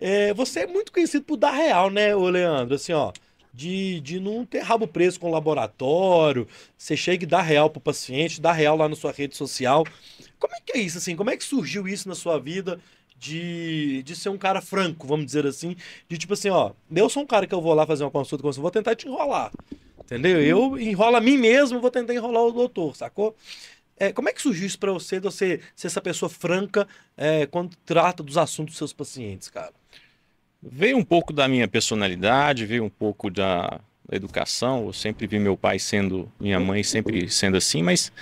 É, você é muito conhecido por dar real, né, ô Leandro? Assim, ó, de, de não ter rabo preso com o laboratório. Você chega e dá real pro paciente, dá real lá na sua rede social. Como é que é isso, assim? Como é que surgiu isso na sua vida? de, de ser um cara franco, vamos dizer assim. De tipo assim, ó, eu sou um cara que eu vou lá fazer uma consulta com você, vou tentar te enrolar. Entendeu? Eu enrola a mim mesmo, vou tentar enrolar o doutor, sacou? É, como é que surgiu isso pra você, de você ser essa pessoa franca é, quando trata dos assuntos dos seus pacientes, cara? Veio um pouco da minha personalidade, veio um pouco da, educação. Eu sempre vi meu pai sendo, minha mãe sempre sendo assim, mas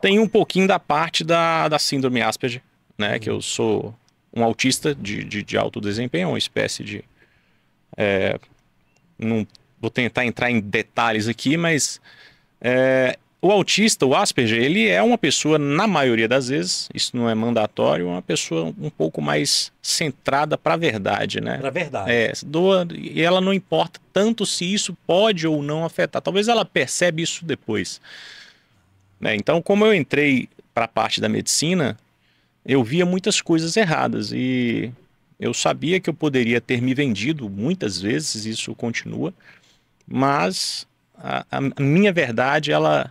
tem um pouquinho da parte da, da síndrome Asperger, né? Que eu sou um autista de, de, de alto desempenho, uma espécie de. É, não vou tentar entrar em detalhes aqui, mas é, o autista, o Asperger, ele é uma pessoa, na maioria das vezes, isso não é mandatório, uma pessoa um pouco mais centrada para a verdade, né? Para a verdade. É, doa, e ela não importa tanto se isso pode ou não afetar. Talvez ela percebe isso depois. Né? Então, como eu entrei para a parte da medicina, eu via muitas coisas erradas e eu sabia que eu poderia ter me vendido muitas vezes, isso continua, mas a, a minha verdade, ela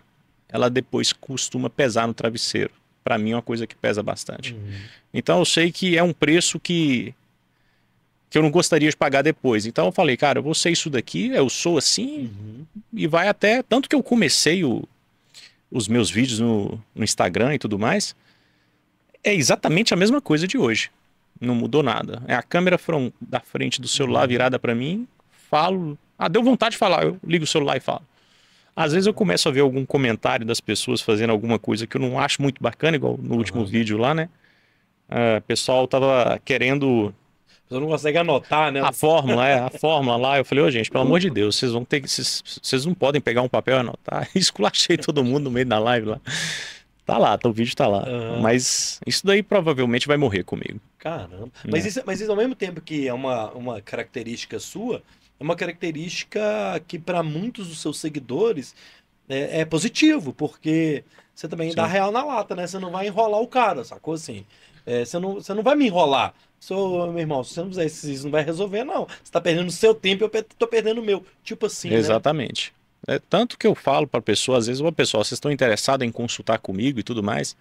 ela depois costuma pesar no travesseiro. Para mim é uma coisa que pesa bastante. Uhum. Então eu sei que é um preço que que eu não gostaria de pagar depois. Então eu falei, cara, eu vou ser isso daqui, eu sou assim uhum. e vai até tanto que eu comecei o, os meus vídeos no, no Instagram e tudo mais. É exatamente a mesma coisa de hoje. Não mudou nada. É a câmera from, da frente do celular uhum. virada para mim. Falo. Ah, deu vontade de falar. Eu ligo o celular e falo. Às vezes eu começo a ver algum comentário das pessoas fazendo alguma coisa que eu não acho muito bacana, igual no último vídeo lá, né? uh, pessoal tava querendo. Você não consegue anotar, né? A fórmula, é, a fórmula lá. Eu falei, ô oh, gente, pelo amor de Deus, vocês vão ter que. Vocês, vocês não podem pegar um papel e anotar. Esculachei todo mundo no meio da live lá. Tá lá, tá, o vídeo tá lá. Uhum. Mas isso daí provavelmente vai morrer comigo. Caramba. Né? Mas, é. isso, mas isso ao mesmo tempo que é uma, uma característica sua, é uma característica que para muitos dos seus seguidores é, é positivo, porque você também Sim. dá real na lata, né? Você não vai enrolar o cara, sacou assim? É, você, não, você não vai me enrolar. Sou, meu irmão, se você não fizer isso, não vai resolver, não. Você tá perdendo o seu tempo, e eu tô perdendo o meu. Tipo assim. Né? Exatamente. Né? É, tanto que eu falo para pessoas às vezes, uma pessoa, vocês estão interessados em consultar comigo e tudo mais.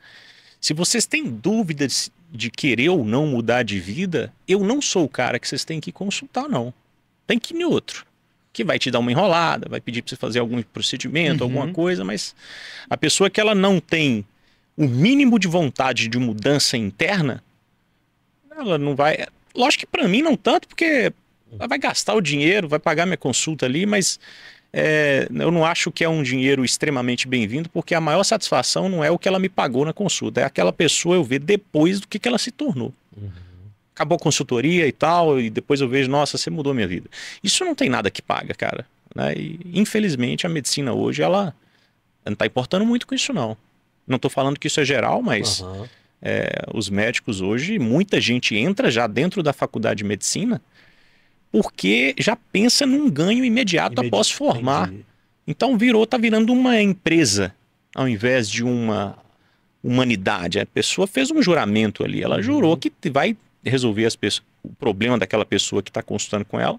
Se vocês têm dúvidas de querer ou não mudar de vida, eu não sou o cara que vocês têm que consultar, não. Tem que ir outro. Que vai te dar uma enrolada, vai pedir para você fazer algum procedimento, uhum. alguma coisa, mas a pessoa que ela não tem o mínimo de vontade de mudança interna, ela não vai. Lógico que para mim não tanto, porque ela vai gastar o dinheiro, vai pagar minha consulta ali, mas é, eu não acho que é um dinheiro extremamente bem-vindo, porque a maior satisfação não é o que ela me pagou na consulta, é aquela pessoa eu ver depois do que, que ela se tornou. Uhum acabou a consultoria e tal, e depois eu vejo, nossa, você mudou minha vida. Isso não tem nada que paga, cara. Né? E, infelizmente, a medicina hoje, ela não está importando muito com isso, não. Não estou falando que isso é geral, mas uhum. é, os médicos hoje, muita gente entra já dentro da faculdade de medicina porque já pensa num ganho imediato, imediato após formar. Entendi. Então virou, tá virando uma empresa ao invés de uma humanidade. A pessoa fez um juramento ali, ela uhum. jurou que vai resolver as o problema daquela pessoa que está consultando com ela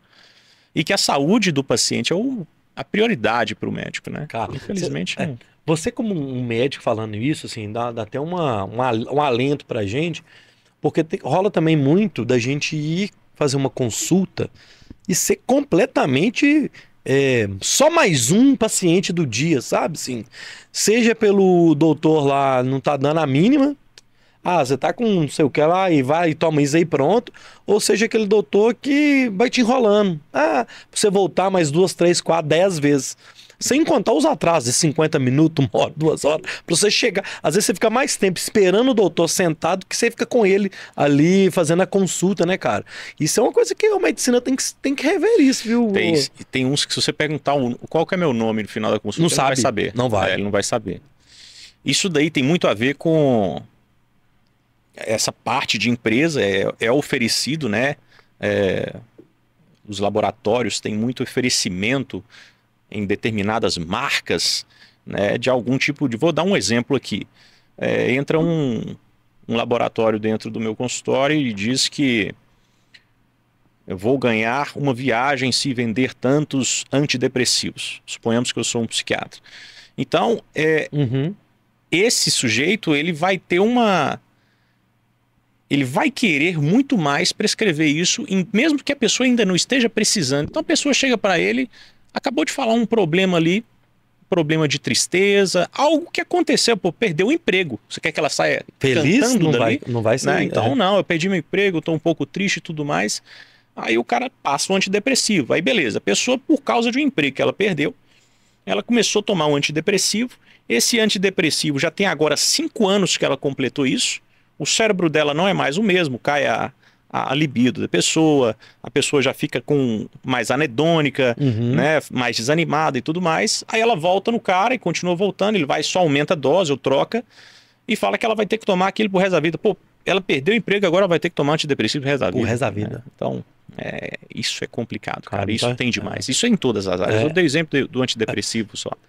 e que a saúde do paciente é o, a prioridade para o médico, né? Cara, Infelizmente. Você, é, você, como um médico falando isso, assim, dá, dá até uma, uma, um alento para a gente, porque te, rola também muito da gente ir fazer uma consulta e ser completamente é, só mais um paciente do dia, sabe? Sim. Seja pelo doutor lá não tá dando a mínima, ah, você tá com não sei o que lá e vai e toma isso aí pronto. Ou seja, aquele doutor que vai te enrolando. Ah, você voltar mais duas, três, quatro, dez vezes. Sem contar os atrasos de 50 minutos, uma hora, duas horas, pra você chegar. Às vezes você fica mais tempo esperando o doutor sentado que você fica com ele ali fazendo a consulta, né, cara? Isso é uma coisa que a medicina tem que, tem que rever isso, viu? Tem, e tem uns que se você perguntar qual que é meu nome no final da consulta, não ele sabe. não vai saber. Não vai. É, ele não vai saber. Isso daí tem muito a ver com essa parte de empresa é, é oferecido, né? É, os laboratórios têm muito oferecimento em determinadas marcas, né? De algum tipo de. Vou dar um exemplo aqui. É, entra um, um laboratório dentro do meu consultório e diz que eu vou ganhar uma viagem se vender tantos antidepressivos. Suponhamos que eu sou um psiquiatra. Então, é, uhum. esse sujeito ele vai ter uma ele vai querer muito mais prescrever isso, mesmo que a pessoa ainda não esteja precisando. Então a pessoa chega para ele, acabou de falar um problema ali, problema de tristeza, algo que aconteceu, pô, perdeu o emprego. Você quer que ela saia feliz? Não dali? vai, não vai ser. Né? Então é. não, eu perdi meu emprego, estou um pouco triste e tudo mais. Aí o cara passa o antidepressivo. Aí beleza, a pessoa por causa de um emprego que ela perdeu, ela começou a tomar um antidepressivo. Esse antidepressivo já tem agora cinco anos que ela completou isso o cérebro dela não é mais o mesmo, cai a, a, libido da pessoa, a pessoa já fica com mais anedônica, uhum. né, mais desanimada e tudo mais. Aí ela volta no cara e continua voltando, ele vai só aumenta a dose ou troca e fala que ela vai ter que tomar aquilo pro resto da vida. Pô, ela perdeu o emprego, agora vai ter que tomar antidepressivo pro resto da vida. O resto da vida. Né? Então, é, isso é complicado, cara. cara isso tá... tem é demais. É. Isso é em todas as áreas. É. Eu dei o exemplo do, do antidepressivo só.